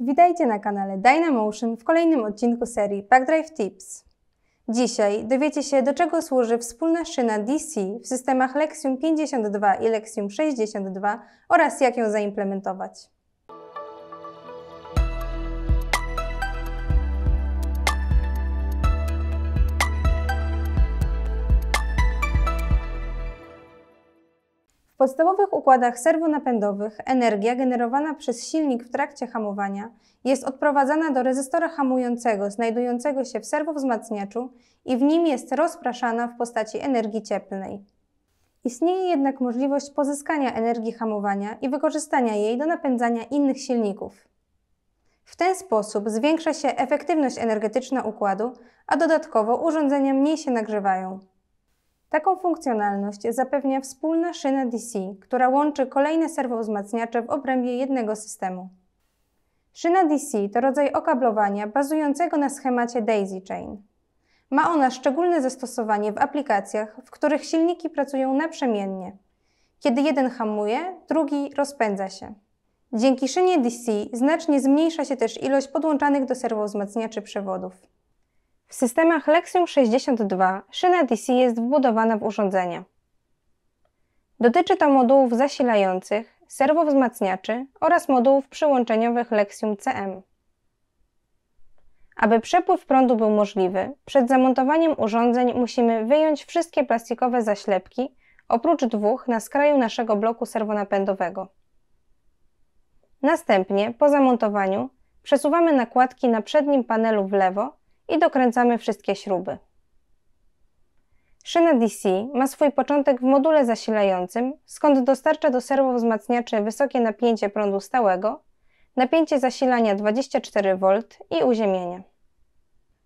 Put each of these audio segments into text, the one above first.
Witajcie na kanale Dynamotion w kolejnym odcinku serii Packdrive Tips. Dzisiaj dowiecie się, do czego służy wspólna szyna DC w systemach Lexium 52 i Lexium 62 oraz jak ją zaimplementować. W podstawowych układach serwonapędowych energia generowana przez silnik w trakcie hamowania jest odprowadzana do rezystora hamującego znajdującego się w serwowzmacniaczu i w nim jest rozpraszana w postaci energii cieplnej. Istnieje jednak możliwość pozyskania energii hamowania i wykorzystania jej do napędzania innych silników. W ten sposób zwiększa się efektywność energetyczna układu, a dodatkowo urządzenia mniej się nagrzewają. Taką funkcjonalność zapewnia wspólna szyna DC, która łączy kolejne serwowzmacniacze w obrębie jednego systemu. Szyna DC to rodzaj okablowania bazującego na schemacie Daisy Chain. Ma ona szczególne zastosowanie w aplikacjach, w których silniki pracują naprzemiennie. Kiedy jeden hamuje, drugi rozpędza się. Dzięki szynie DC znacznie zmniejsza się też ilość podłączanych do serwowzmacniaczy przewodów. W systemach Lexium 62 szyna DC jest wbudowana w urządzenie. Dotyczy to modułów zasilających, serwowzmacniaczy oraz modułów przyłączeniowych Lexium CM. Aby przepływ prądu był możliwy, przed zamontowaniem urządzeń musimy wyjąć wszystkie plastikowe zaślepki, oprócz dwóch na skraju naszego bloku serwonapędowego. Następnie, po zamontowaniu, przesuwamy nakładki na przednim panelu w lewo i dokręcamy wszystkie śruby. Szyna DC ma swój początek w module zasilającym, skąd dostarcza do serwowzmacniaczy wysokie napięcie prądu stałego, napięcie zasilania 24V i uziemienie.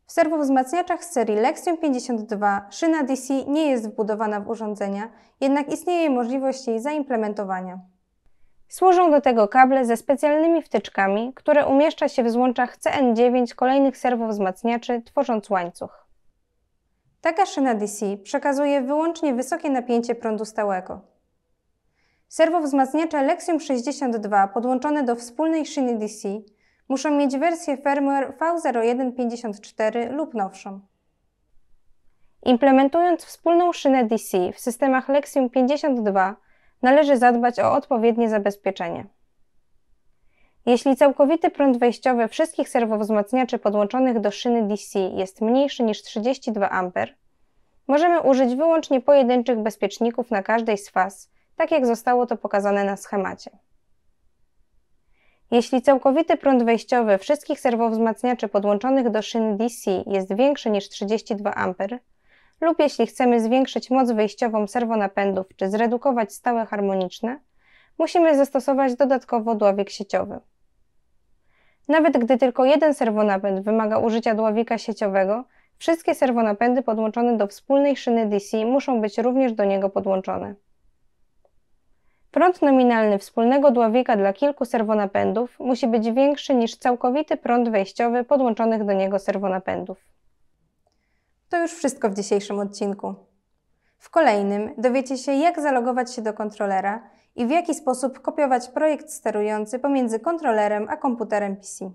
W serwowzmacniaczach z serii Lexium 52 szyna DC nie jest wbudowana w urządzenia, jednak istnieje możliwość jej zaimplementowania. Służą do tego kable ze specjalnymi wtyczkami, które umieszcza się w złączach CN9 kolejnych serwowzmacniaczy, tworząc łańcuch. Taka szyna DC przekazuje wyłącznie wysokie napięcie prądu stałego. Serwowzmacniacze Lexium 62 podłączone do wspólnej szyny DC muszą mieć wersję firmware V0154 lub nowszą. Implementując wspólną szynę DC w systemach Lexium 52 należy zadbać o odpowiednie zabezpieczenie. Jeśli całkowity prąd wejściowy wszystkich serwowzmacniaczy podłączonych do szyny DC jest mniejszy niż 32 A, możemy użyć wyłącznie pojedynczych bezpieczników na każdej z faz, tak jak zostało to pokazane na schemacie. Jeśli całkowity prąd wejściowy wszystkich serwowzmacniaczy podłączonych do szyny DC jest większy niż 32 A, lub jeśli chcemy zwiększyć moc wyjściową serwonapędów czy zredukować stałe harmoniczne, musimy zastosować dodatkowo dławik sieciowy. Nawet gdy tylko jeden serwonapęd wymaga użycia dławika sieciowego, wszystkie serwonapędy podłączone do wspólnej szyny DC muszą być również do niego podłączone. Prąd nominalny wspólnego dławika dla kilku serwonapędów musi być większy niż całkowity prąd wejściowy podłączonych do niego serwonapędów. To już wszystko w dzisiejszym odcinku. W kolejnym dowiecie się, jak zalogować się do kontrolera i w jaki sposób kopiować projekt sterujący pomiędzy kontrolerem a komputerem PC.